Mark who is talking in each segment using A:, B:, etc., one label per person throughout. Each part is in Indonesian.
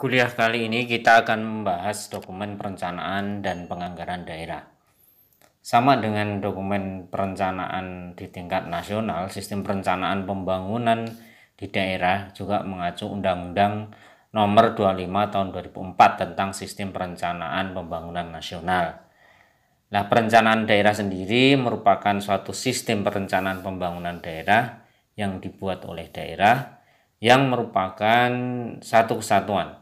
A: Kuliah kali ini kita akan membahas dokumen perencanaan dan penganggaran daerah. Sama dengan dokumen perencanaan di tingkat nasional, sistem perencanaan pembangunan di daerah juga mengacu Undang-Undang Nomor 25 Tahun 2004 tentang Sistem Perencanaan Pembangunan Nasional. Nah, perencanaan daerah sendiri merupakan suatu sistem perencanaan pembangunan daerah yang dibuat oleh daerah yang merupakan satu kesatuan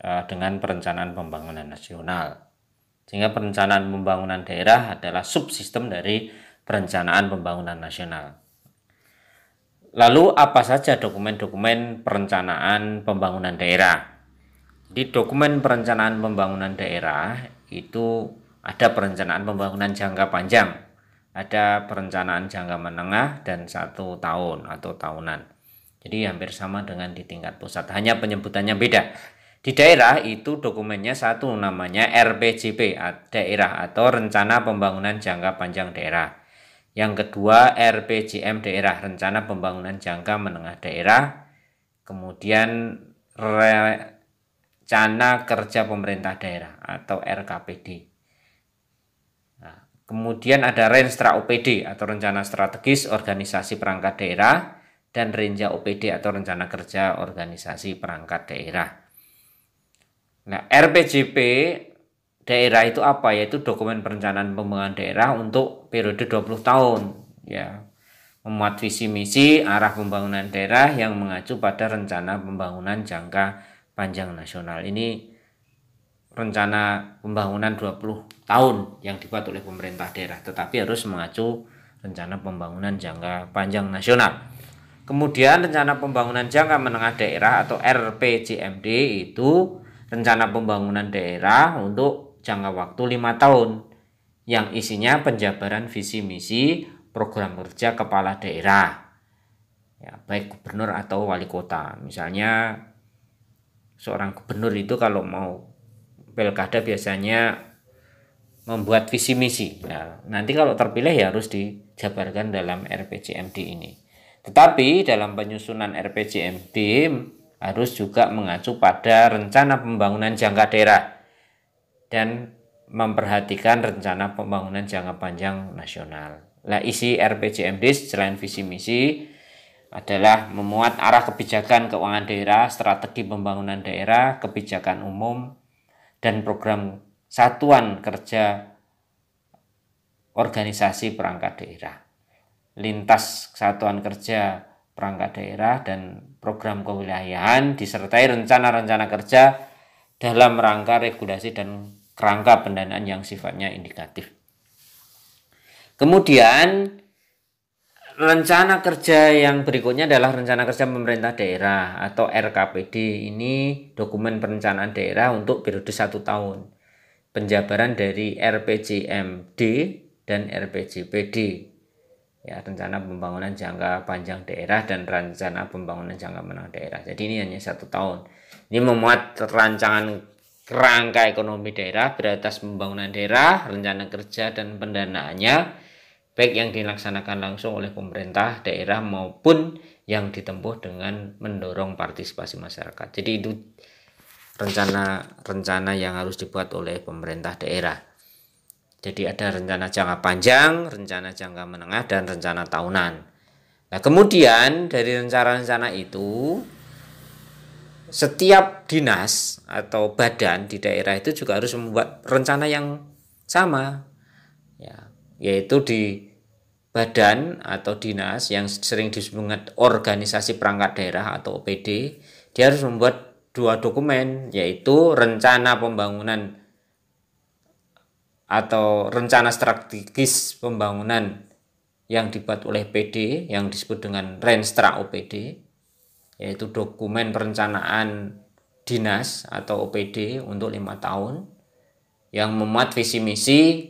A: Eh, dengan perencanaan pembangunan nasional. Sehingga perencanaan pembangunan daerah adalah subsistem dari perencanaan pembangunan nasional. Lalu apa saja dokumen-dokumen perencanaan pembangunan daerah? Di dokumen perencanaan pembangunan daerah itu ada perencanaan pembangunan jangka panjang, ada perencanaan jangka menengah dan satu tahun atau tahunan. Jadi hampir sama dengan di tingkat pusat, hanya penyebutannya beda di daerah itu dokumennya satu namanya RPJP, daerah atau Rencana Pembangunan Jangka Panjang Daerah. Yang kedua RPJM daerah, Rencana Pembangunan Jangka Menengah Daerah. Kemudian Rencana Kerja Pemerintah Daerah atau RKPD. Nah, kemudian ada Renstra OPD atau Rencana Strategis Organisasi Perangkat Daerah dan Renja OPD atau Rencana Kerja Organisasi Perangkat Daerah. Nah, RPJP daerah itu apa? Yaitu dokumen perencanaan pembangunan daerah untuk periode 20 tahun, ya. Memuat visi misi arah pembangunan daerah yang mengacu pada rencana pembangunan jangka panjang nasional. Ini rencana pembangunan 20 tahun yang dibuat oleh pemerintah daerah, tetapi harus mengacu rencana pembangunan jangka panjang nasional. Kemudian rencana pembangunan jangka menengah daerah atau RPJMD itu rencana pembangunan daerah untuk jangka waktu lima tahun yang isinya penjabaran visi misi program kerja kepala daerah ya baik gubernur atau wali kota misalnya seorang gubernur itu kalau mau pilkada biasanya membuat visi misi ya, nanti kalau terpilih ya harus dijabarkan dalam RPJMD ini tetapi dalam penyusunan RPJMD harus juga mengacu pada rencana pembangunan jangka daerah dan memperhatikan rencana pembangunan jangka panjang nasional. Nah, isi RPJMD selain visi misi adalah memuat arah kebijakan keuangan daerah, strategi pembangunan daerah, kebijakan umum, dan program satuan kerja organisasi perangkat daerah. Lintas satuan kerja perangkat daerah dan program kewilayahan disertai rencana-rencana kerja dalam rangka regulasi dan kerangka pendanaan yang sifatnya indikatif. Kemudian rencana kerja yang berikutnya adalah rencana kerja pemerintah daerah atau RKPD ini dokumen perencanaan daerah untuk periode satu tahun penjabaran dari RPJMD dan RPJPD ya rencana pembangunan jangka panjang daerah dan rencana pembangunan jangka menengah daerah. Jadi ini hanya satu tahun. Ini memuat rancangan kerangka ekonomi daerah, beratas pembangunan daerah, rencana kerja dan pendanaannya, baik yang dilaksanakan langsung oleh pemerintah daerah maupun yang ditempuh dengan mendorong partisipasi masyarakat. Jadi itu rencana-rencana yang harus dibuat oleh pemerintah daerah. Jadi ada rencana jangka panjang, rencana jangka menengah, dan rencana tahunan. Nah kemudian dari rencana-rencana itu setiap dinas atau badan di daerah itu juga harus membuat rencana yang sama ya yaitu di badan atau dinas yang sering disebut organisasi perangkat daerah atau OPD dia harus membuat dua dokumen yaitu rencana pembangunan atau rencana strategis pembangunan yang dibuat oleh PD yang disebut dengan Renstra OPD yaitu dokumen perencanaan dinas atau OPD untuk lima tahun yang memuat visi misi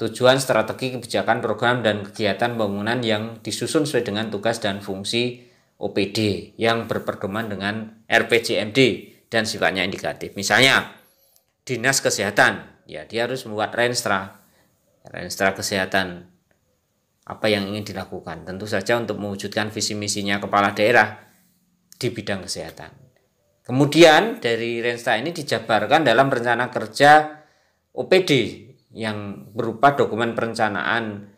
A: tujuan strategi kebijakan program dan kegiatan pembangunan yang disusun sesuai dengan tugas dan fungsi OPD yang berpedoman dengan RPJMD dan sifatnya indikatif misalnya dinas kesehatan ya dia harus membuat renstra renstra kesehatan apa yang ingin dilakukan tentu saja untuk mewujudkan visi misinya kepala daerah di bidang kesehatan kemudian dari renstra ini dijabarkan dalam rencana kerja OPD yang berupa dokumen perencanaan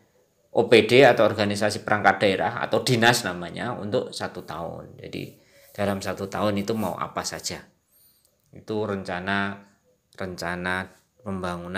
A: OPD atau organisasi perangkat daerah atau dinas namanya untuk satu tahun jadi dalam satu tahun itu mau apa saja itu rencana rencana pembangunan